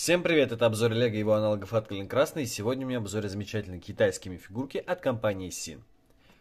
Всем привет, это обзор Лего и его аналогов от Клин Красный. сегодня у меня обзор замечательной китайскими фигурки от компании Син.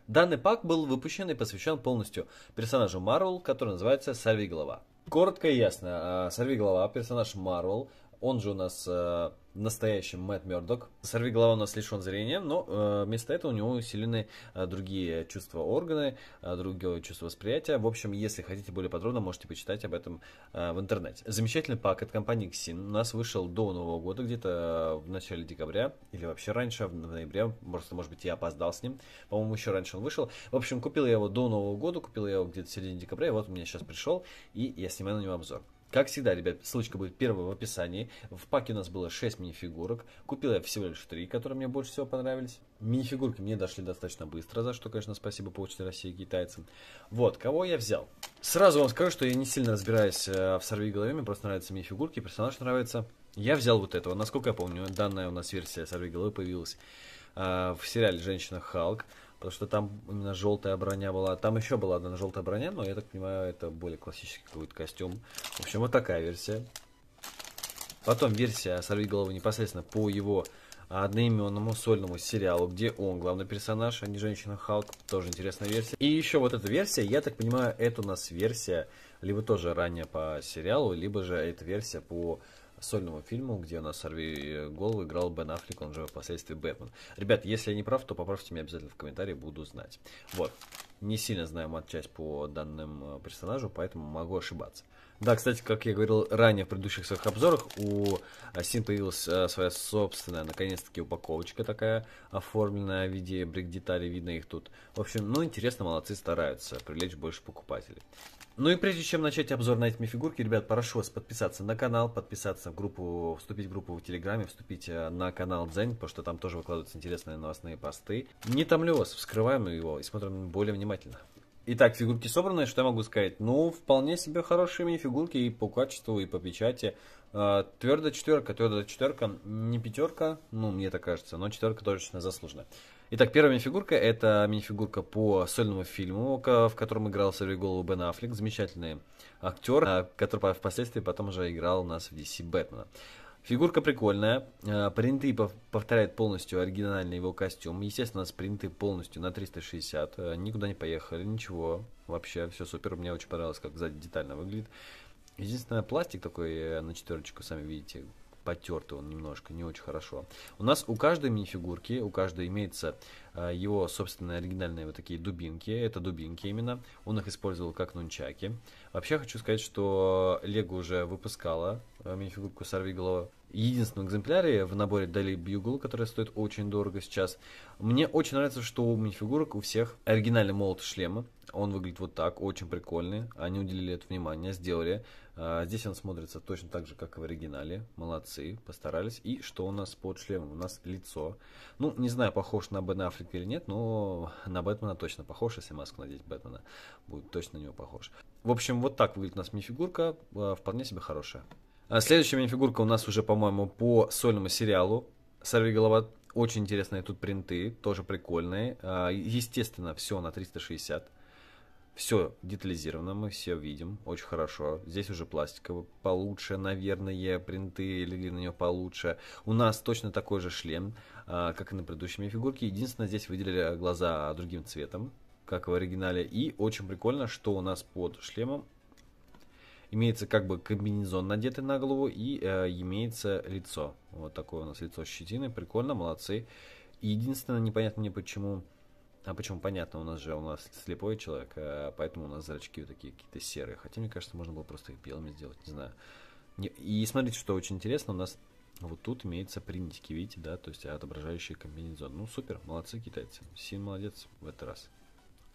Данный пак был выпущен и посвящен полностью персонажу Марвел, который называется Сорвиголова. Коротко и ясно, а, Сорвиголова, персонаж Марвел, он же у нас а, настоящим Мэтт Мердок. Сорвиголова у нас лишен зрения, но э, вместо этого у него усилены э, другие чувства органы, э, другое чувство восприятия. В общем, если хотите более подробно, можете почитать об этом в интернете. Замечательный пак от компании Xin у нас вышел до Нового года, где-то в начале декабря, или вообще раньше, в ноябре, просто, может быть, я опоздал с ним. По-моему, еще раньше он вышел. В общем, купил я его до Нового года, купил я его где-то в середине декабря, и вот у меня сейчас пришел, и я снимаю на него обзор. Как всегда, ребят, ссылочка будет первая в описании. В паке у нас было 6 мини-фигурок. Купил я всего лишь 3, которые мне больше всего понравились. Мини-фигурки мне дошли достаточно быстро, за что, конечно, спасибо Почте России и китайцам. Вот, кого я взял? Сразу вам скажу, что я не сильно разбираюсь э, в сорви голове, мне просто нравятся мини-фигурки, персонаж нравится. Я взял вот этого, насколько я помню, данная у нас версия сорви головы появилась э, в сериале «Женщина Халк» потому что там именно желтая броня была. Там еще была одна желтая броня, но я так понимаю, это более классический какой-то костюм. В общем, вот такая версия. Потом версия «Сорви голову» непосредственно по его одноименному сольному сериалу, где он главный персонаж, а не женщина Халк. Тоже интересная версия. И еще вот эта версия, я так понимаю, это у нас версия либо тоже ранее по сериалу, либо же эта версия по сольному фильму, где у нас «Сорви голову» играл Бен Аффлек, он же впоследствии Бэтмен. Ребят, если я не прав, то поправьте меня обязательно в комментарии, буду знать. Вот. Не сильно знаю матчасть по данным э, персонажу, поэтому могу ошибаться. Да, кстати, как я говорил ранее в предыдущих своих обзорах, у Син э, появилась э, своя собственная, наконец-таки, упаковочка такая оформленная в виде брик-деталей, видно их тут. В общем, ну, интересно, молодцы, стараются привлечь больше покупателей. Ну и прежде чем начать обзор на эти фигурки, ребят, прошу вас подписаться на канал, подписаться в группу, вступить в группу в Телеграме, вступить э, на канал Дзен, потому что там тоже выкладываются интересные новостные посты. Не томлю вас, вскрываем его и смотрим более внимательно. Итак, фигурки собраны, что я могу сказать? Ну, вполне себе хорошие мини-фигурки и по качеству, и по печати. А, твердая четверка, твердая четверка, не пятерка, ну, мне так кажется, но четверка точно заслужена. Итак, первая мини-фигурка – это мини-фигурка по сольному фильму, в котором играл в голову Бен Аффлек, замечательный актер, а, который впоследствии потом уже играл у нас в DC Бэтмена. Фигурка прикольная. Э, принты повторяют полностью оригинальный его костюм. Естественно, спринты полностью на 360. Э, никуда не поехали, ничего. Вообще, все супер. Мне очень понравилось, как сзади детально выглядит. Единственное, пластик такой э, на четверочку, сами видите, потертый он немножко, не очень хорошо. У нас у каждой минифигурки, у каждой имеется его собственные оригинальные вот такие дубинки. Это дубинки именно. Он их использовал как нунчаки. Вообще хочу сказать, что Лего уже выпускала Э, минифигурку «Сорви голова». Единственном экземпляре в наборе дали бьюгл, который стоит очень дорого сейчас. Мне очень нравится, что у минифигурок у всех оригинальный молот шлема. Он выглядит вот так, очень прикольный. Они уделили это внимание, сделали. А, здесь он смотрится точно так же, как и в оригинале. Молодцы, постарались. И что у нас под шлемом? У нас лицо. Ну, не знаю, похож на Бен Африка или нет, но на Бэтмена точно похож. Если маску надеть Бэтмена, будет точно на него похож. В общем, вот так выглядит у нас мифигурка. Э, вполне себе хорошая. А следующая фигурка у нас уже, по-моему, по сольному сериалу «Сорви голова». Очень интересные тут принты, тоже прикольные. А, естественно, все на 360. Все детализировано, мы все видим, очень хорошо. Здесь уже пластиковый получше, наверное, принты или на нее получше. У нас точно такой же шлем, а, как и на предыдущей фигурке. Единственное, здесь выделили глаза другим цветом, как в оригинале. И очень прикольно, что у нас под шлемом Имеется как бы комбинезон надетый на голову и э, имеется лицо. Вот такое у нас лицо щетины. Прикольно, молодцы. Единственное, непонятно мне почему... А почему понятно, у нас же у нас слепой человек, а поэтому у нас зрачки вот такие какие-то серые. Хотя, мне кажется, можно было просто их белыми сделать, не знаю. И смотрите, что очень интересно, у нас вот тут имеется принтики, видите, да, то есть отображающий комбинезон. Ну, супер, молодцы китайцы. Син молодец в этот раз.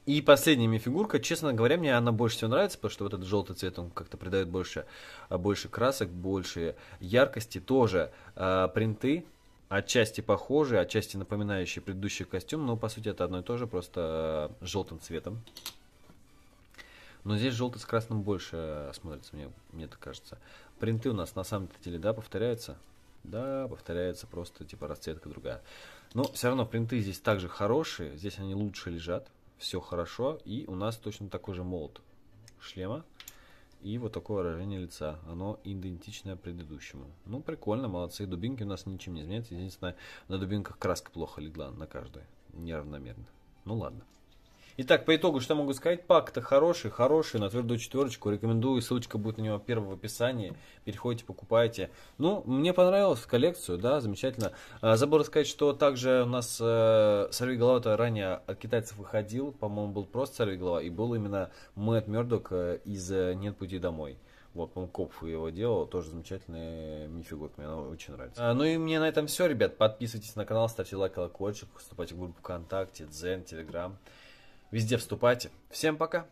И последняя мне фигурка, честно говоря, мне она больше всего нравится, потому что вот этот желтый цвет, он как-то придает больше, а, больше красок, больше яркости. Тоже э, принты отчасти похожие, отчасти напоминающие предыдущий костюм, но по сути это одно и то же, просто э, а, желтым цветом. Но здесь желтый с красным больше смотрится, мне, мне так кажется. Принты у нас на самом деле, да, повторяются? Да, повторяется просто типа расцветка другая. Но все равно принты здесь также хорошие, здесь они лучше лежат, все хорошо, и у нас точно такой же молд шлема и вот такое выражение лица. Оно идентичное предыдущему. Ну, прикольно, молодцы. Дубинки у нас ничем не изменяются. Единственное, на дубинках краска плохо легла на каждой. Неравномерно. Ну, ладно. Итак, по итогу, что могу сказать? Пак-то хороший, хороший, на твердую четверочку рекомендую, ссылочка будет на него первого в описании. Переходите, покупайте. Ну, мне понравилось в коллекцию, да, замечательно. А, забыл сказать, что также у нас э, сорвиголова-то ранее от китайцев выходил, по-моему, был просто сорвиголова, и был именно Мэтт Мердок э, из э, «Нет пути домой». Вот, он моему Копф его делал, тоже замечательный мифигурка, мне она очень нравится. А, ну и мне на этом все, ребят, подписывайтесь на канал, ставьте лайк, колокольчик, вступайте в группу ВКонтакте, Дзен, Телеграм. Везде вступайте. Всем пока!